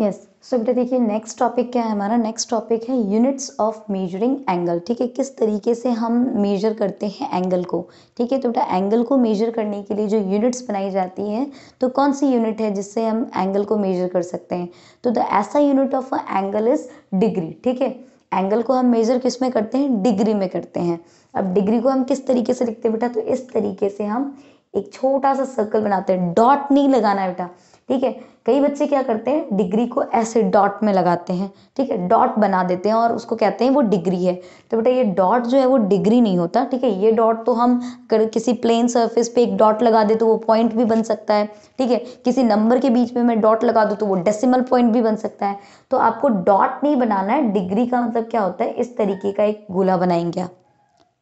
yes so बेटा देखिए next topic क्या है हमारा नेक्स्ट टॉपिक है यूनिट्स ऑफ मेजरिंग एंगल ठीक है किस तरीके से हम मेजर करते हैं एंगल को ठीक है तो बेटा एंगल को मेजर करने के लिए जो यूनिट्स बनाई जाती हैं तो कौन सी यूनिट है जिससे हम एंगल को मेजर कर सकते हैं तो द ऐसा unit of angle is degree ठीक है एंगल को हम मेजर किस में करते हैं डिग्री में करते हैं अब डिग्री को हम किस तरीके से लिखते हैं बेटा तो इस तरीके से हम एक छोटा सा सर्कल बनाते हैं डॉट नहीं लगाना है बेटा ठीक है कई बच्चे क्या करते हैं डिग्री को ऐसे डॉट में लगाते हैं ठीक है डॉट बना देते हैं और उसको कहते हैं वो डिग्री है तो बेटा ये डॉट जो है वो डिग्री नहीं होता ठीक है ये डॉट तो हम कर किसी प्लेन सरफेस पे एक डॉट लगा दे तो वो पॉइंट भी बन सकता है ठीक है किसी नंबर के बीच में मैं डॉट लगा दूँ तो वो डेसिमल पॉइंट भी बन सकता है तो आपको डॉट नहीं बनाना है डिग्री का मतलब क्या होता है इस तरीके का एक गोला बनाएंगे आप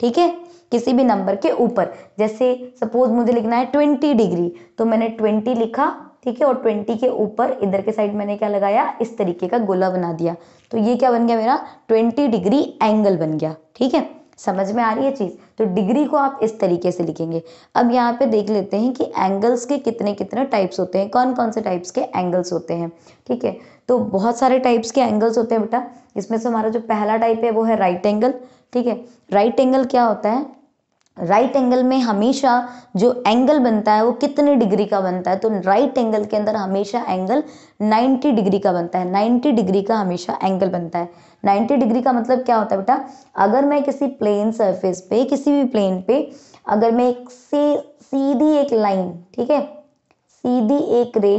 ठीक है किसी भी नंबर के ऊपर जैसे सपोज मुझे लिखना है ट्वेंटी डिग्री तो मैंने ट्वेंटी लिखा ठीक है और ट्वेंटी के ऊपर इधर के साइड मैंने क्या लगाया इस तरीके का गोला बना दिया तो ये क्या बन गया मेरा ट्वेंटी डिग्री एंगल बन गया ठीक है समझ में आ रही है चीज़ तो डिग्री को आप इस तरीके से लिखेंगे अब यहाँ पे देख लेते हैं कि एंगल्स के कितने कितने टाइप्स होते हैं कौन कौन से टाइप्स के एंगल्स होते हैं ठीक है तो बहुत सारे टाइप्स के एंगल्स होते हैं बेटा इसमें से हमारा जो पहला टाइप है वो है राइट एंगल ठीक है राइट एंगल क्या होता है राइट right एंगल में हमेशा जो एंगल बनता है वो कितने डिग्री का बनता है तो राइट right एंगल के अंदर हमेशा एंगल 90 डिग्री का बनता है 90 डिग्री का हमेशा एंगल बनता है 90 डिग्री का मतलब क्या होता है बेटा अगर मैं किसी प्लेन सरफेस पे किसी भी प्लेन पे अगर मैं एक से सीधी एक लाइन ठीक है सीधी एक रे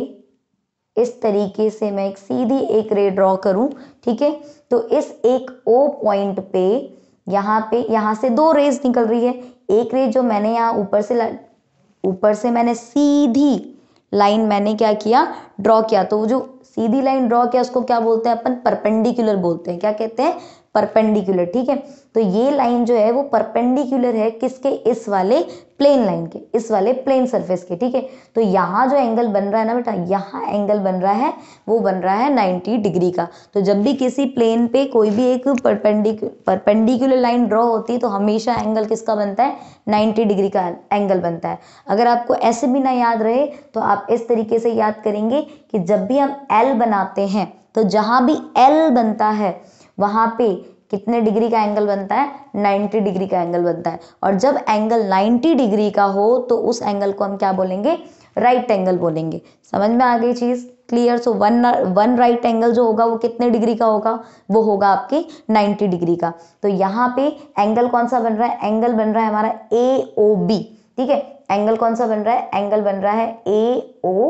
इस तरीके से मैं एक सीधी एक रे ड्रॉ करूं ठीक है तो इस एक ओ पॉइंट पे यहाँ पे यहाँ से दो रेज निकल रही है एक रे जो मैंने यहाँ ऊपर से ऊपर से मैंने सीधी लाइन मैंने क्या किया ड्रॉ किया तो वो जो सीधी लाइन ड्रॉ किया उसको क्या बोलते हैं अपन परपेंडिकुलर बोलते हैं क्या कहते हैं परपेंडिकुलर ठीक है तो ये लाइन जो है वो परपेंडिकुलर है किसके इस वाले प्लेन लाइन के इस वाले प्लेन सरफेस के ठीक है तो यहाँ जो एंगल बन रहा है ना बेटा यहाँ एंगल बन रहा है वो बन रहा है 90 डिग्री का तो जब भी किसी प्लेन पे कोई भी एक परपेंडिकु परपेंडिकुलर लाइन ड्रॉ होती है तो हमेशा एंगल किसका बनता है 90 डिग्री का एंगल बनता है अगर आपको ऐसे भी ना याद रहे तो आप इस तरीके से याद करेंगे कि जब भी हम एल बनाते हैं तो जहाँ भी एल बनता है वहाँ पे कितने डिग्री का एंगल बनता है 90 डिग्री का एंगल बनता है और जब एंगल 90 डिग्री का हो तो उस एंगल को हम क्या बोलेंगे राइट एंगल बोलेंगे समझ में आ गई चीज़ clear so one one right angle जो होगा वो कितने डिग्री का होगा वो होगा आपके 90 डिग्री का तो यहाँ पे एंगल कौन सा बन रहा है एंगल बन रहा है हमारा ए ओ बी ठीक है एंगल कौन सा बन रहा है एंगल बन रहा है ए ओ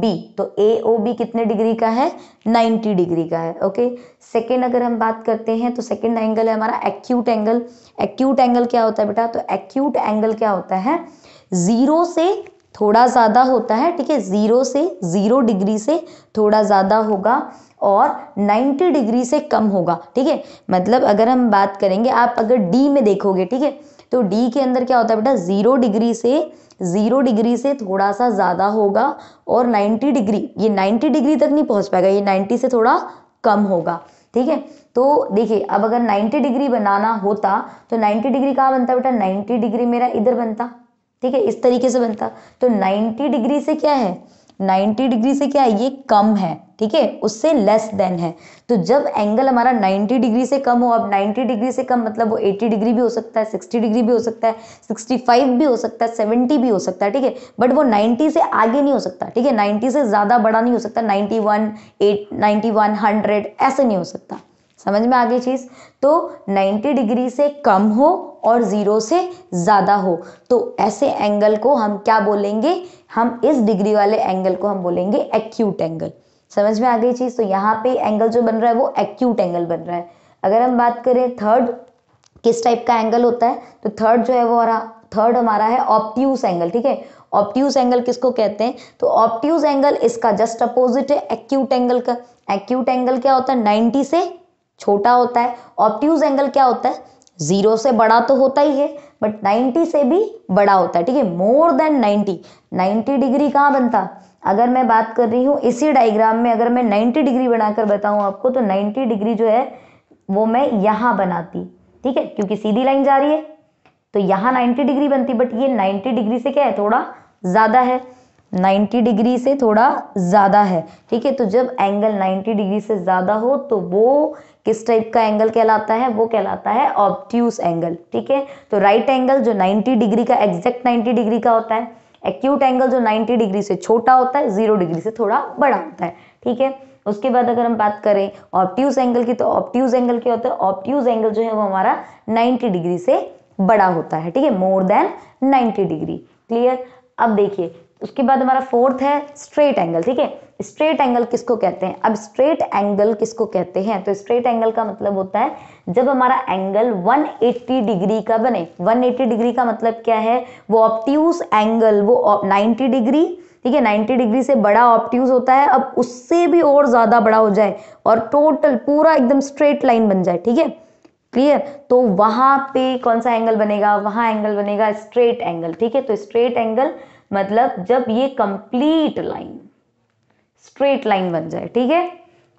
बी तो ए ओ बी कितने डिग्री का है 90 डिग्री का है ओके सेकेंड अगर हम बात करते हैं तो सेकेंड एंगल है हमारा एक्यूट एंगल एक्यूट एंगल क्या होता है बेटा तो एक्यूट एंगल क्या होता है ज़ीरो से थोड़ा ज़्यादा होता है ठीक है ज़ीरो से ज़ीरो डिग्री से थोड़ा ज़्यादा होगा और 90 डिग्री से कम होगा ठीक है मतलब अगर हम बात करेंगे आप अगर डी में देखोगे ठीक है तो डी के अंदर क्या होता है बेटा ज़ीरो डिग्री से ज़ीरो डिग्री से थोड़ा सा ज़्यादा होगा और 90 डिग्री ये 90 डिग्री तक नहीं पहुंच पाएगा ये 90 से थोड़ा कम होगा ठीक है तो देखिए अब अगर 90 डिग्री बनाना होता तो 90 डिग्री कहाँ बनता बेटा 90 डिग्री मेरा इधर बनता ठीक है इस तरीके से बनता तो 90 डिग्री से क्या है 90 डिग्री से क्या है ये कम है ठीक है उससे लेस देन है तो जब एंगल हमारा 90 डिग्री से कम हो अब 90 डिग्री से कम मतलब वो 80 डिग्री भी हो सकता है 60 डिग्री भी हो सकता है 65 भी हो सकता है 70 भी हो सकता है ठीक है बट वो 90 से आगे नहीं हो सकता ठीक है 90 से ज़्यादा बड़ा नहीं हो सकता 91 8 91 100 ऐसे नहीं हो सकता समझ में आ गई चीज़ तो 90 डिग्री से कम हो और ज़ीरो से ज़्यादा हो तो ऐसे एंगल को हम क्या बोलेंगे हम इस डिग्री वाले एंगल को हम बोलेंगे एक्यूट एंगल समझ में आ गई चीज़ तो यहाँ पे एंगल जो बन रहा है वो एक्यूट एंगल बन रहा है अगर हम बात करें थर्ड किस टाइप का एंगल होता है तो थर्ड जो है वो हमारा थर्ड हमारा है ऑप्ट्यूस एंगल ठीक है ऑप्ट्यूस एंगल किसको कहते हैं तो ऑप्ट्यूस एंगल इसका जस्ट अपोजिट है एक्यूट एंगल का एक्यूट एंगल क्या होता है नाइन्टी से छोटा होता है ऑप्ट्यूज एंगल क्या होता है जीरो से बड़ा तो होता ही है बट 90 से भी बड़ा होता है ठीक है मोर देन 90 90 डिग्री कहाँ बनता अगर मैं बात कर रही हूँ इसी डाइग्राम में अगर मैं 90 डिग्री बनाकर बताऊँ आपको तो 90 डिग्री जो है वो मैं यहाँ बनाती ठीक है क्योंकि सीधी लाइन जा रही है तो यहाँ 90 डिग्री बनती बट ये 90 डिग्री से क्या है थोड़ा ज़्यादा है 90 डिग्री से थोड़ा ज़्यादा है ठीक है तो जब एंगल 90 डिग्री से ज़्यादा हो तो वो किस टाइप का एंगल कहलाता है वो कहलाता है ऑप्टूस एंगल ठीक है तो राइट एंगल जो 90 डिग्री का एग्जैक्ट 90 डिग्री का होता है एक्यूट एंगल जो 90 डिग्री से छोटा होता है जीरो डिग्री से थोड़ा बड़ा होता है ठीक है उसके बाद अगर हम बात करें ऑप्ट्यूज एंगल की तो ऑप्ट्यूज एंगल क्या होता है ऑप्ट्यूज एंगल जो है वो हमारा 90 डिग्री से बड़ा होता है ठीक है मोर देन 90 डिग्री क्लियर अब देखिए उसके बाद हमारा फोर्थ है स्ट्रेट एंगल ठीक है स्ट्रेट एंगल किसको कहते हैं अब स्ट्रेट एंगल किसको कहते हैं तो स्ट्रेट एंगल का मतलब होता है जब हमारा एंगल 180 डिग्री का बने 180 डिग्री का मतलब क्या है वो ऑप्ट्यूस एंगल वो 90 डिग्री ठीक है 90 डिग्री से बड़ा ऑप्ट्यूज होता है अब उससे भी और ज़्यादा बड़ा हो जाए और टोटल पूरा एकदम स्ट्रेट लाइन बन जाए ठीक है क्लियर तो वहां पे कौन सा एंगल बनेगा वहां एंगल बनेगा स्ट्रेट एंगल ठीक है तो स्ट्रेट एंगल मतलब जब ये कंप्लीट लाइन स्ट्रेट लाइन बन जाए ठीक है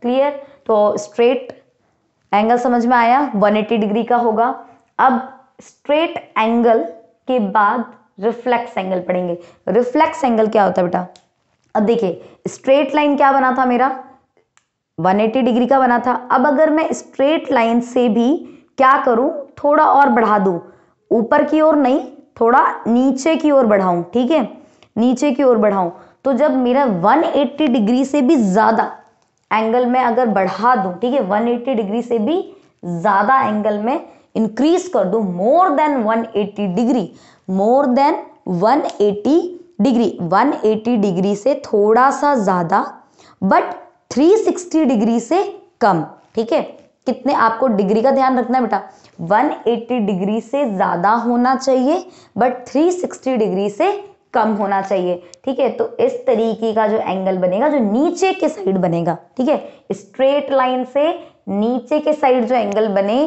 क्लियर तो स्ट्रेट एंगल समझ में आया 180 डिग्री का होगा अब स्ट्रेट एंगल के बाद रिफ्लेक्स एंगल पढ़ेंगे रिफ्लेक्स एंगल क्या होता है बेटा अब देखिए स्ट्रेट लाइन क्या बना था मेरा 180 डिग्री का बना था अब अगर मैं स्ट्रेट लाइन से भी क्या करूं थोड़ा और बढ़ा दूं ऊपर की ओर नहीं थोड़ा नीचे की ओर बढ़ाऊं ठीक है नीचे की ओर बढ़ाऊं तो जब मेरा 180 डिग्री से भी ज़्यादा एंगल में अगर बढ़ा दूं ठीक है 180 डिग्री से भी ज़्यादा एंगल में इंक्रीज कर दूं more than 180 degree more than 180 degree 180 degree से थोड़ा सा ज़्यादा बट 360 डिग्री से कम ठीक है कितने आपको डिग्री का ध्यान रखना है बेटा 180 डिग्री से ज़्यादा होना चाहिए बट 360 डिग्री से कम होना चाहिए ठीक है तो इस तरीके का जो एंगल बनेगा जो नीचे के साइड बनेगा ठीक है स्ट्रेट लाइन से नीचे के साइड जो एंगल बने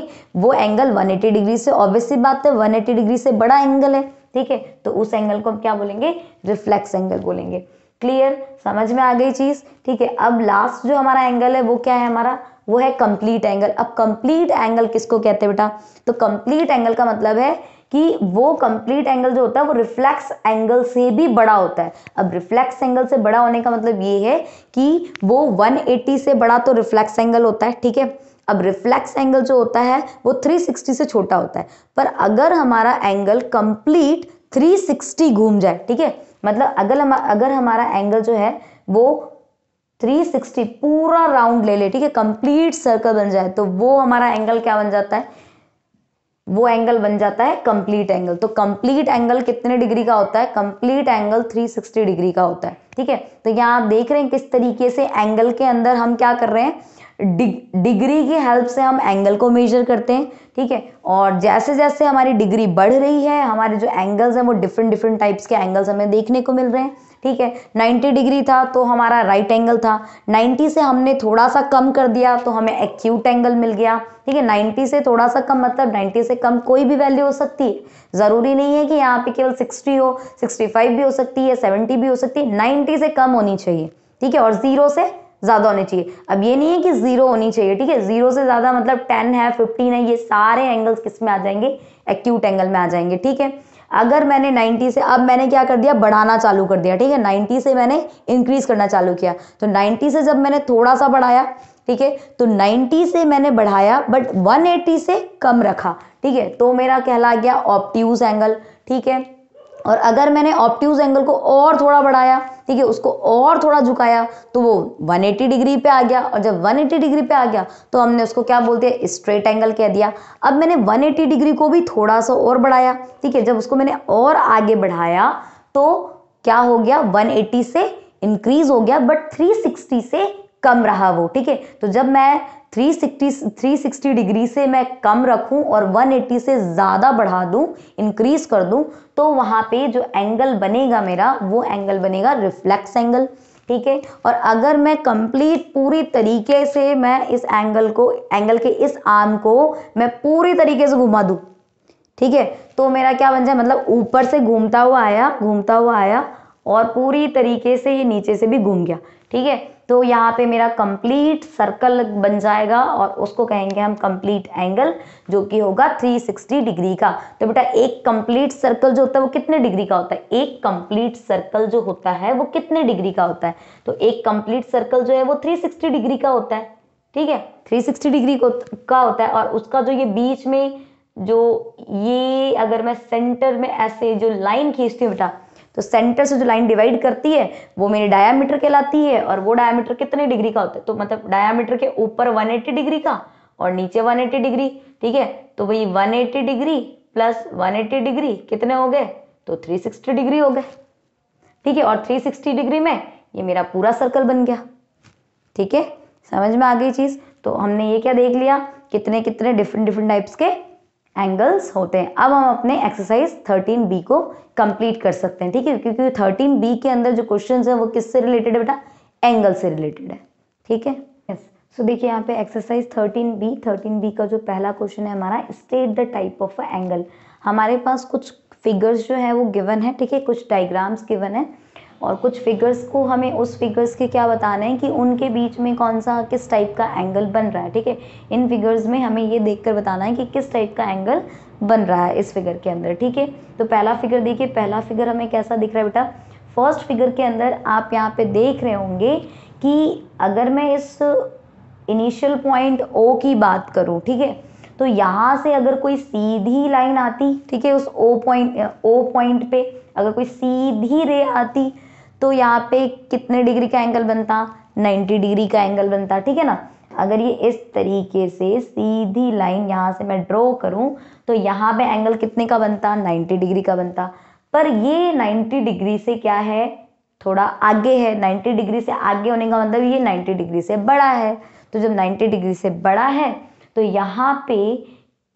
वो एंगल 180 डिग्री से ऑब्वियसली बात है 180 डिग्री से बड़ा एंगल है ठीक है तो उस एंगल को हम क्या बोलेंगे रिफ्लेक्स एंगल बोलेंगे क्लियर समझ में आ गई चीज़ ठीक है अब लास्ट जो हमारा एंगल है वो क्या है हमारा वो है कंप्लीट एंगल अब कंप्लीट एंगल किसको कहते हैं बेटा तो कंप्लीट एंगल का मतलब है कि वो कंप्लीट एंगल जो होता है वो रिफ्लेक्स एंगल से भी बड़ा होता है अब रिफ्लेक्स एंगल से बड़ा होने का मतलब ये है कि वो 180 से बड़ा तो रिफ्लेक्स एंगल होता है ठीक है अब रिफ्लेक्स एंगल जो होता है वो 360 से छोटा होता है पर अगर हमारा एंगल कंप्लीट 360 घूम जाए ठीक है मतलब अगर हम अगर हमारा एंगल जो है वो 360 पूरा राउंड ले ले ठीक है कंप्लीट सर्कल बन जाए तो वो हमारा एंगल क्या बन जाता है वो एंगल बन जाता है कंप्लीट एंगल तो कंप्लीट एंगल कितने डिग्री का होता है कंप्लीट एंगल 360 डिग्री का होता है ठीक है तो यहाँ आप देख रहे हैं किस तरीके से एंगल के अंदर हम क्या कर रहे हैं डिग्री की हेल्प से हम एंगल को मेजर करते हैं ठीक है और जैसे जैसे हमारी डिग्री बढ़ रही है हमारे जो एंगल्स हैं वो डिफरेंट डिफरेंट टाइप्स के एंगल्स हमें देखने को मिल रहे हैं ठीक है 90 डिग्री था तो हमारा राइट एंगल था 90 से हमने थोड़ा सा कम कर दिया तो हमें एक्यूट एंगल मिल गया ठीक है 90 से थोड़ा सा कम मतलब 90 से कम कोई भी वैल्यू हो सकती है ज़रूरी नहीं है कि यहाँ पे केवल 60 हो 65 भी हो सकती है 70 भी हो सकती है 90 से कम होनी चाहिए ठीक है और ज़ीरो से ज़्यादा होनी चाहिए अब ये नहीं है कि ज़ीरो होनी चाहिए ठीक है ज़ीरो से ज़्यादा मतलब टेन है फिफ्टीन है ये सारे एंगल्स किस में आ जाएंगे एक्यूट एंगल में आ जाएंगे ठीक है अगर मैंने 90 से अब मैंने क्या कर दिया बढ़ाना चालू कर दिया ठीक है 90 से मैंने इंक्रीज़ करना चालू किया तो 90 से जब मैंने थोड़ा सा बढ़ाया ठीक है तो 90 से मैंने बढ़ाया बट वन से कम रखा ठीक है तो मेरा कहला गया ऑप्टिव एंगल ठीक है और अगर मैंने ऑप्टिज़ एंगल को और थोड़ा बढ़ाया ठीक है उसको और थोड़ा झुकाया तो वो 180 डिग्री पे आ गया और जब 180 डिग्री पे आ गया तो हमने उसको क्या बोलते हैं स्ट्रेट एंगल कह दिया अब मैंने 180 डिग्री को भी थोड़ा सा और बढ़ाया ठीक है जब उसको मैंने और आगे बढ़ाया तो क्या हो गया 180 से इंक्रीज हो गया बट 360 से कम रहा वो ठीक है तो जब मैं 360 360 डिग्री से मैं कम रखूं और 180 से ज़्यादा बढ़ा दूं इंक्रीज कर दूं तो वहाँ पे जो एंगल बनेगा मेरा वो एंगल बनेगा रिफ्लेक्स एंगल ठीक है और अगर मैं कंप्लीट पूरी तरीके से मैं इस एंगल को एंगल के इस आर्म को मैं पूरी तरीके से घुमा दूँ ठीक है तो मेरा क्या बन जाए मतलब ऊपर से घूमता हुआ आया घूमता हुआ आया और पूरी तरीके से ये नीचे से भी घूम गया ठीक है तो यहाँ पे मेरा कंप्लीट सर्कल बन जाएगा और उसको कहेंगे हम कंप्लीट एंगल जो कि होगा 360 डिग्री का तो बेटा एक कंप्लीट सर्कल जो होता है वो कितने डिग्री का होता है एक कंप्लीट सर्कल जो होता है वो कितने डिग्री का होता है तो एक कंप्लीट सर्कल जो है वो 360 डिग्री का होता है ठीक है 360 डिग्री का होता है और उसका जो ये बीच में जो ये अगर मैं सेंटर में ऐसे जो लाइन खींचती हूँ बेटा तो सेंटर से जो लाइन डिवाइड करती है वो मेरी डायामीटर कहलाती है और वो डायामीटर कितने डिग्री का होता है तो मतलब डायामीटर के ऊपर 180 डिग्री का और नीचे 180 डिग्री ठीक है तो वही 180 डिग्री प्लस 180 डिग्री कितने हो गए तो 360 डिग्री हो गए ठीक है और 360 डिग्री में ये मेरा पूरा सर्कल बन गया ठीक है समझ में आ गई चीज़ तो हमने ये क्या देख लिया कितने कितने डिफरेंट डिफरेंट टाइप्स के एंगल्स होते हैं अब हम अपने एक्सरसाइज बी को कंप्लीट कर सकते हैं ठीक है क्योंकि बी के अंदर जो क्वेश्चन है वो किससे रिलेटेड है बेटा एंगल से रिलेटेड है ठीक है यस सो देखिए यहाँ पे एक्सरसाइज बी थर्टीन बी का जो पहला क्वेश्चन है हमारा state the type of angle हमारे पास कुछ फिगर्स जो है वो गिवन है ठीक है कुछ डाइग्राम्स गिवन है और कुछ फिगर्स को हमें उस फिगर्स के क्या बताना है कि उनके बीच में कौन सा किस टाइप का एंगल बन रहा है ठीक है इन फिगर्स में हमें ये देखकर बताना है कि किस टाइप का एंगल बन रहा है इस फिगर के अंदर ठीक है तो पहला फिगर देखिए पहला फिगर हमें कैसा दिख रहा है बेटा फर्स्ट फिगर के अंदर आप यहाँ पे देख रहे होंगे कि अगर मैं इस इनिशियल पॉइंट ओ की बात करूँ ठीक है तो यहाँ से अगर कोई सीधी लाइन आती ठीक है उस ओ पॉइंट ओ पॉइंट पे अगर कोई सीधी रे आती तो यहाँ पे कितने डिग्री का एंगल बनता 90 डिग्री का एंगल बनता ठीक है ना अगर ये इस तरीके से सीधी लाइन यहाँ से मैं ड्रॉ करूँ तो यहाँ पे एंगल कितने का बनता 90 डिग्री का बनता पर ये 90 डिग्री से क्या है थोड़ा आगे है 90 डिग्री से आगे होने का मतलब ये 90 डिग्री से बड़ा है तो जब 90 डिग्री से बड़ा है तो यहाँ पे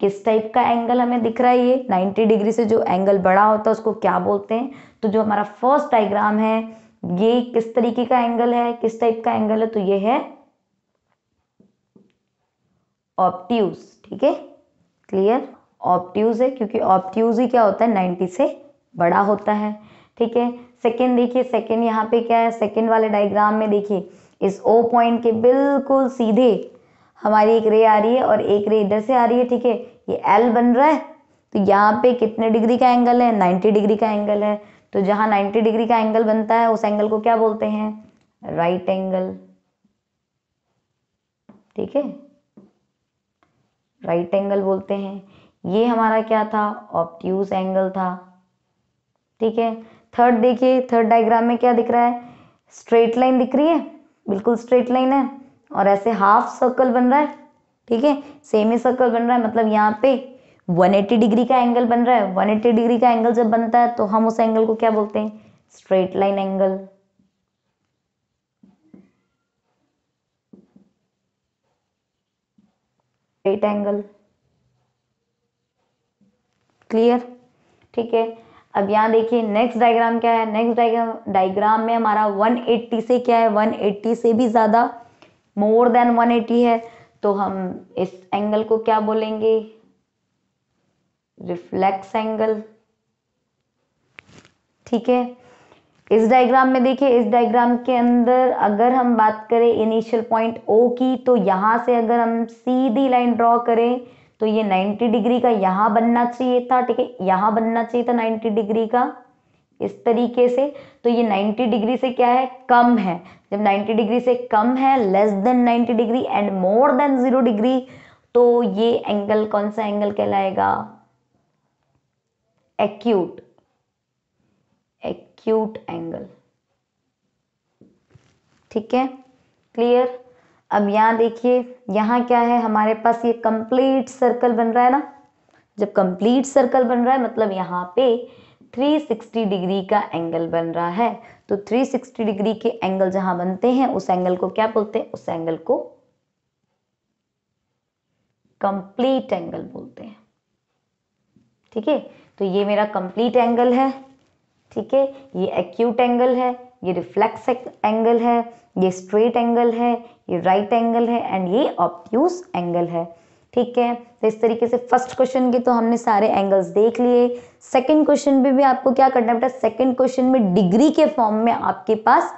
किस टाइप का एंगल हमें दिख रहा है ये 90 डिग्री से जो एंगल बड़ा होता है उसको क्या बोलते हैं तो जो हमारा फर्स्ट डायग्राम है ये किस तरीके का एंगल है किस टाइप का एंगल है तो ये है ऑप्ट्यूज ठीक है क्लियर ऑप्ट्यूज है क्योंकि ऑप्ट्यूज ही क्या होता है नाइन्टी से बड़ा होता है ठीक है सेकेंड देखिए सेकेंड यहाँ पे क्या है सेकेंड वाले डायग्राम में देखिए इस ओ पॉइंट के बिल्कुल सीधे हमारी एक रे आ रही है और एक रे इधर से आ रही है ठीक है ये एल बन रहा है तो यहाँ पे कितने डिग्री का एंगल है नाइन्टी डिग्री का एंगल है तो जहां नाइन्टी डिग्री का एंगल बनता है उस एंगल को क्या बोलते हैं राइट एंगल ठीक है राइट एंगल बोलते हैं ये हमारा क्या था ऑप्ट्यूज एंगल था ठीक है थर्ड देखिए थर्ड डायग्राम में क्या दिख रहा है स्ट्रेट लाइन दिख रही है बिल्कुल स्ट्रेट लाइन है और ऐसे हाफ सर्कल बन रहा है ठीक है सेमी सर्कल बन रहा है मतलब यहाँ पे 180 डिग्री का एंगल बन रहा है 180 डिग्री का एंगल जब बनता है तो हम उस एंगल को क्या बोलते हैं straight line angle straight angle clear ठीक है अब यहां देखिए नेक्स्ट डायग्राम क्या है नेक्स्ट डायग्राम डायग्राम में हमारा 180 से क्या है 180 से भी ज़्यादा मोर देन 180 है तो हम इस एंगल को क्या बोलेंगे रिफ्लेक्स एंगल ठीक है इस डायग्राम में देखिए इस डायग्राम के अंदर अगर हम बात करें इनिशियल पॉइंट ओ की तो यहां से अगर हम सीधी लाइन ड्रॉ करें तो ये 90 डिग्री का यहां बनना चाहिए था ठीक है यहां बनना चाहिए था 90 डिग्री का इस तरीके से तो ये 90 डिग्री से क्या है कम है जब 90 डिग्री से कम है less than 90 degree and more than zero degree तो ये एंगल कौन सा एंगल कहलाएगा एक्यूट एक्यूट एंगल ठीक है क्लियर अब यहां देखिए यहां क्या है हमारे पास ये कंप्लीट सर्कल बन रहा है ना जब कंप्लीट सर्कल बन रहा है मतलब यहां पे 360 डिग्री का एंगल बन रहा है तो 360 डिग्री के एंगल जहां बनते हैं उस एंगल को क्या बोलते हैं उस एंगल को कंप्लीट एंगल बोलते हैं ठीक है तो ये मेरा कंप्लीट एंगल है ठीक है ये एक्यूट एंगल है ये रिफ्लेक्स एंगल है ये स्ट्रेट एंगल है ये राइट right एंगल है एंड ये ऑप्यूस एंगल है ठीक है तो इस तरीके से फर्स्ट क्वेश्चन के तो हमने सारे एंगल्स देख लिए सेकंड क्वेश्चन में भी, भी आपको क्या करना है बेटा सेकंड क्वेश्चन में डिग्री के फॉर्म में आपके पास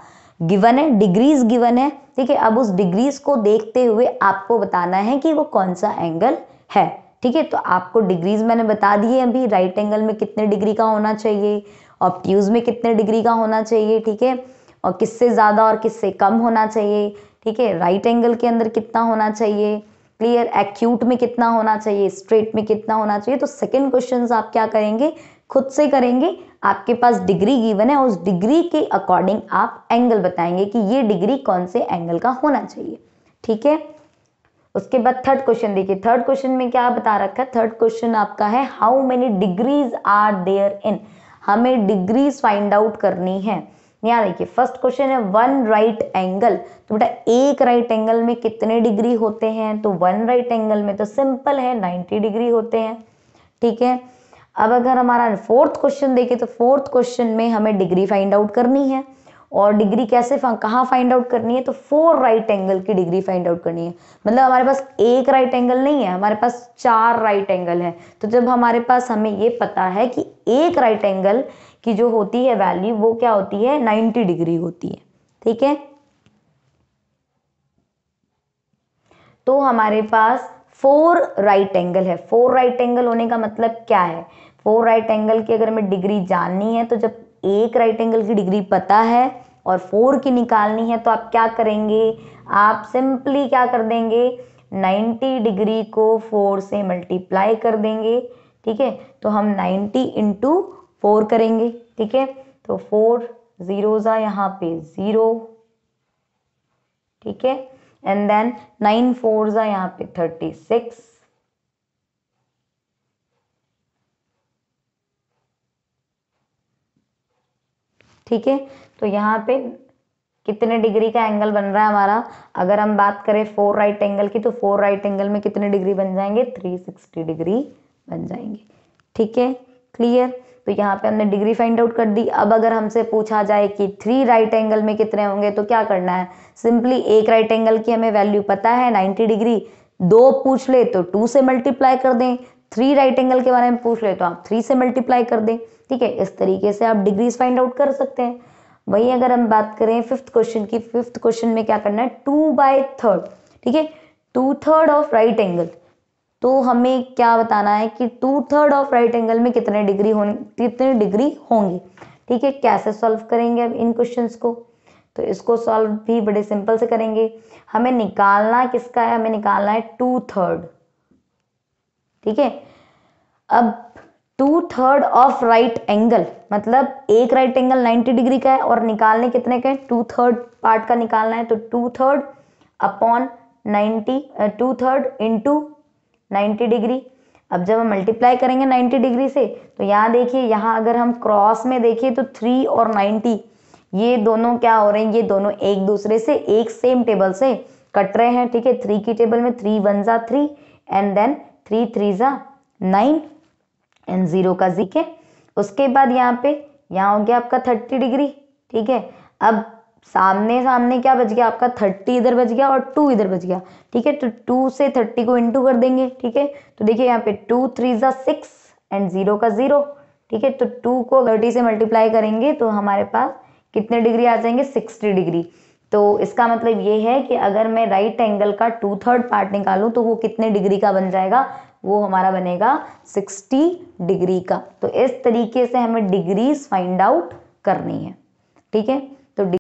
गिवन है डिग्रीज गिवन है ठीक है अब उस डिग्रीज को देखते हुए आपको बताना है कि वो कौन सा एंगल है ठीक है तो आपको डिग्रीज मैंने बता दिए अभी राइट एंगल में कितने डिग्री का होना चाहिए ऑप्टूज में कितने डिग्री का होना चाहिए ठीक है और किससे ज़्यादा और किससे कम होना चाहिए ठीक है राइट एंगल के अंदर कितना होना चाहिए क्लियर एक्यूट में कितना होना चाहिए स्ट्रेट में कितना होना चाहिए तो सेकेंड क्वेश्चन आप क्या करेंगे खुद से करेंगे आपके पास डिग्री गिवन है उस डिग्री के अकॉर्डिंग आप एंगल बताएंगे कि ये डिग्री कौन से एंगल का होना चाहिए ठीक है उसके बाद थर्ड क्वेश्चन देखिए थर्ड क्वेश्चन में क्या बता रखा है थर्ड क्वेश्चन आपका है how many degrees are there in हमें डिग्रीज फाइंड आउट करनी है यहाँ देखिए फर्स्ट क्वेश्चन है वन राइट एंगल तो बेटा एक राइट एंगल में कितने डिग्री होते हैं तो वन राइट एंगल में तो सिंपल है नाइन्टी डिग्री होते हैं ठीक है अब अगर हमारा फोर्थ क्वेश्चन देखें तो फोर्थ क्वेश्चन में हमें डिग्री फाइंड आउट करनी है और डिग्री कैसे कहाँ फाइंड आउट करनी है तो फोर राइट एंगल की डिग्री फाइंड आउट करनी है मतलब हमारे पास एक राइट एंगल नहीं है हमारे पास चार राइट एंगल है तो जब हमारे पास हमें ये पता है कि एक राइट एंगल की जो होती है वैल्यू वो क्या होती है नाइन्टी डिग्री होती है ठीक है तो हमारे पास फोर राइट एंगल है फोर राइट एंगल होने का मतलब क्या है फोर राइट एंगल की अगर हमें डिग्री जाननी है तो जब एक राइट एंगल की डिग्री पता है और फोर की निकालनी है तो आप क्या करेंगे आप सिंपली क्या कर देंगे 90 डिग्री को फोर से मल्टीप्लाई कर देंगे ठीक है तो हम 90 इंटू फोर करेंगे ठीक है तो फोर जीरो यहाँ पे जीरो ठीक है एंड देन नाइन फोर जा यहाँ पे थर्टी सिक्स ठीक है तो यहाँ पे कितने डिग्री का एंगल बन रहा है हमारा अगर हम बात करें फोर राइट एंगल की तो फोर राइट एंगल में कितने डिग्री बन जाएंगे थ्री सिक्सटी डिग्री बन जाएंगे ठीक है क्लियर तो यहाँ पे हमने डिग्री फाइंड आउट कर दी अब अगर हमसे पूछा जाए कि थ्री राइट एंगल में कितने होंगे तो क्या करना है सिंपली एक राइट एंगल की हमें वैल्यू पता है नाइन्टी डिग्री दो पूछ ले तो टू से मल्टीप्लाई कर दें थ्री राइट एंगल के बारे में पूछ ले तो आप थ्री से मल्टीप्लाई कर दें ठीक है इस तरीके से आप डिग्रीज फाइंड आउट कर सकते हैं वही अगर हम बात करें फिफ्थ क्वेश्चन की फिफ्थ क्वेश्चन में क्या करना है टू बाय थर्ड ठीक है two third of right angle तो हमें क्या बताना है कि two third of right angle में कितने डिग्री होने कितने डिग्री होंगी ठीक है कैसे सॉल्व करेंगे अब इन क्वेश्चन को तो इसको सॉल्व भी बड़े सिंपल से करेंगे हमें निकालना किसका है हमें निकालना है टू थर्ड ठीक है अब two third of right angle मतलब एक राइट एंगल 90 डिग्री का है और निकालने कितने का है टू थर्ड पार्ट का निकालना है तो two third upon 90 two third into 90 degree अब जब हम मल्टीप्लाई करेंगे 90 डिग्री से तो यहाँ देखिए यहाँ अगर हम क्रॉस में देखिए तो थ्री और 90 ये दोनों क्या हो रहे हैं ये दोनों एक दूसरे से एक सेम टेबल से कट रहे हैं ठीक है थ्री की टेबल में थ्री वन ज़ा three and then three three ज़ा नाइन एंड ज़ीरो का जी के उसके बाद यहाँ पे यहाँ हो गया आपका थर्टी डिग्री ठीक है अब सामने सामने क्या बच गया आपका थर्टी इधर बच गया और टू इधर बच गया ठीक है तो टू से थर्टी को इंटू कर देंगे ठीक है तो देखिए यहाँ पे टू थ्री ज़ा सिक्स एंड ज़ीरो का ज़ीरो ठीक है तो टू को थर्टी से मल्टीप्लाई करेंगे तो हमारे पास कितने डिग्री आ जाएंगे सिक्सटी डिग्री तो इसका मतलब ये है कि अगर मैं राइट एंगल का टू थर्ड पार्ट निकालूं तो वो कितने डिग्री का बन जाएगा वो हमारा बनेगा सिक्सटी डिग्री का तो इस तरीके से हमें डिग्रीज फाइंड आउट करनी है ठीक है